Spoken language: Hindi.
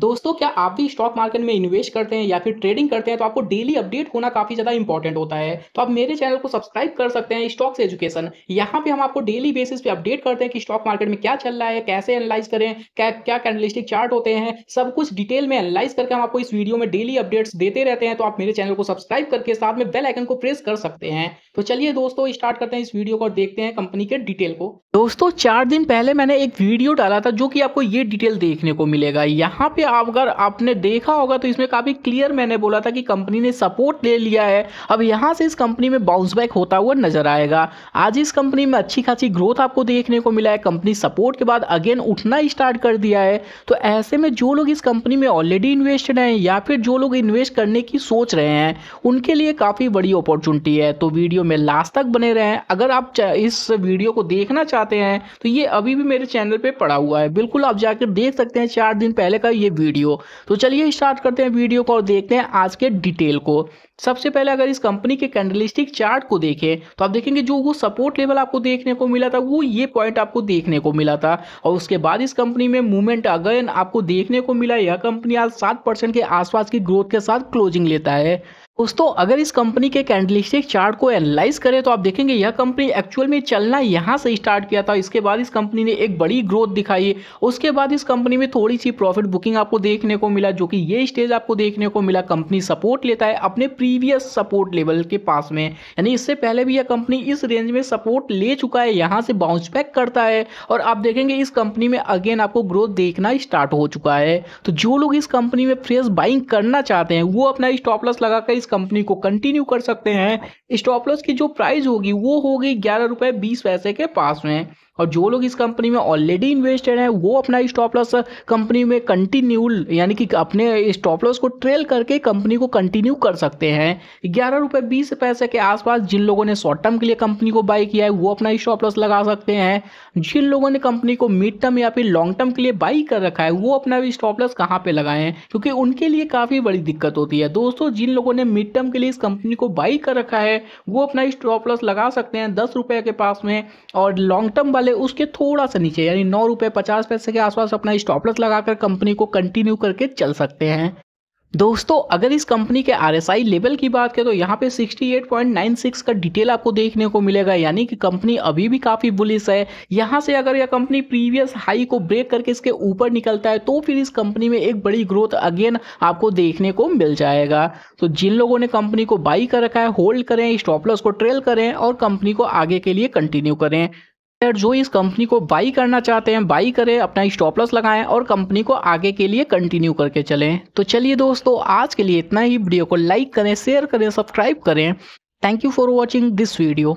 दोस्तों क्या आप भी स्टॉक मार्केट में इन्वेस्ट करते हैं या फिर ट्रेडिंग करते हैं तो आपको डेली अपडेट होना काफी ज्यादा इंपॉर्टेंट होता है तो आप मेरे चैनल को सब्सक्राइब कर सकते हैं स्टॉक्स एजुकेशन यहाँ पे हम आपको डेली बेसिस पे अपडेट करते हैं कि स्टॉक मार्केट में क्या चल रहा है कैसे एनालाइज करें क्या क्या कैंडलिस्टिक चार्ट होते हैं सब कुछ डिटेल में एनालाइज करके हम आपको इस वीडियो में डेली अपडेट्स देते रहते हैं तो आप मेरे चैनल को सब्सक्राइब करके साथ में बेल आइकन को प्रेस कर सकते हैं तो चलिए दोस्तों स्टार्ट करते हैं इस वीडियो को देखते हैं कंपनी के डिटेल को दोस्तों चार दिन पहले मैंने एक वीडियो डाला था जो कि आपको ये डिटेल देखने को मिलेगा यहाँ पे आप अगर आपने देखा होगा तो इसमें काफ़ी क्लियर मैंने बोला था कि कंपनी ने सपोर्ट ले लिया है अब यहाँ से इस कंपनी में बाउंस बैक होता हुआ नजर आएगा आज इस कंपनी में अच्छी खासी ग्रोथ आपको देखने को मिला है कंपनी सपोर्ट के बाद अगेन उठना स्टार्ट कर दिया है तो ऐसे में जो लोग इस कंपनी में ऑलरेडी इन्वेस्टेड हैं या फिर जो लोग इन्वेस्ट करने की सोच रहे हैं उनके लिए काफ़ी बड़ी अपॉर्चुनिटी है तो वीडियो में लास्ट तक बने रहें अगर आप इस वीडियो को देखना चाहते चाहते हैं तो ये अभी भी मेरे चैनल पे पड़ा हुआ है बिल्कुल आप जाकर देख सकते हैं चार दिन पहले का ये वीडियो तो चलिए स्टार्ट करते हैं वीडियो को और देखते हैं आज के डिटेल को सबसे पहले अगर इस कंपनी के कैंडलिस्टिक चार्ट को देखें तो आप देखेंगे जो वो सपोर्ट लेवल आपको देखने को मिला था वो ये पॉइंट आपको देखने को मिला था और उसके बाद इस कंपनी में मूवमेंट अगेन आपको देखने को मिला यह कंपनी आज सात परसेंट के आसपास की ग्रोथ के साथ क्लोजिंग लेता है दोस्तों अगर इस कंपनी के कैंडलिस्टिक चार्ट को एनालाइज करें तो आप देखेंगे यह कंपनी एक्चुअल में चलना यहाँ से स्टार्ट किया था इसके बाद इस कंपनी ने एक बड़ी ग्रोथ दिखाई उसके बाद इस कंपनी में थोड़ी सी प्रॉफिट बुकिंग आपको देखने को मिला जो कि ये स्टेज आपको देखने को मिला कंपनी सपोर्ट लेता है अपने प्री प्रीवियस सपोर्ट लेवल के पास में यानी इससे पहले भी यह कंपनी इस रेंज में सपोर्ट ले चुका है यहाँ से बाउंस बैक करता है और आप देखेंगे इस कंपनी में अगेन आपको ग्रोथ देखना स्टार्ट हो चुका है तो जो लोग इस कंपनी में फ्रेश बाइंग करना चाहते हैं वो अपना स्टॉप लॉस लगाकर इस कंपनी को कंटिन्यू कर सकते हैं स्टॉप लॉस की जो प्राइस होगी वो होगी ग्यारह रुपए बीस पैसे के पास में और जो लोग इस कंपनी में ऑलरेडी इन्वेस्टेड हैं वो अपना स्टॉप लॉस कंपनी में कंटिन्यू यानी कि अपने स्टॉप लॉस को ट्रेल करके कंपनी को कंटिन्यू कर सकते हैं ग्यारह रुपये बीस पैसे के आसपास जिन लोगों ने शॉर्ट टर्म के लिए कंपनी को बाई किया है वो अपना स्टॉप लॉस लगा सकते हैं जिन लोगों ने कंपनी को मिड टर्म या फिर लॉन्ग टर्म के लिए बाई कर रखा है वो अपना भी स्टॉप लॉस कहाँ पर लगाएं क्योंकि उनके लिए काफ़ी बड़ी दिक्कत होती है दोस्तों जिन लोगों ने मिड टर्म के लिए इस कंपनी को बाई कर रखा है वो अपना स्टॉप लॉस लगा सकते हैं दस रुपये के पास में और लॉन्ग टर्म वाले वाले उसके थोड़ा सा नीचे यानी नौ रुपए पचास पैसे के आसपास अपना स्टॉपलस लगाकर कंपनी को कंटिन्यू करके चल सकते हैं दोस्तों अगर इस कंपनी के आर एस आई लेवल की बात करें तो यहाँ पे 68.96 का डिटेल आपको देखने को मिलेगा यानी कि कंपनी अभी भी काफ़ी बुलिस है यहाँ से अगर यह कंपनी प्रीवियस हाई को ब्रेक करके इसके ऊपर निकलता है तो फिर इस कंपनी में एक बड़ी ग्रोथ अगेन आपको देखने को मिल जाएगा तो जिन लोगों ने कंपनी को बाई कर रखा है होल्ड करें स्टॉपलस को ट्रेल करें और कंपनी को आगे के लिए कंटिन्यू करें ट्रेडर जो इस कंपनी को बाई करना चाहते हैं बाई करें अपना स्टॉप लॉस लगाएं और कंपनी को आगे के लिए कंटिन्यू करके चलें तो चलिए दोस्तों आज के लिए इतना ही वीडियो को लाइक करें शेयर करें सब्सक्राइब करें thank you for watching this video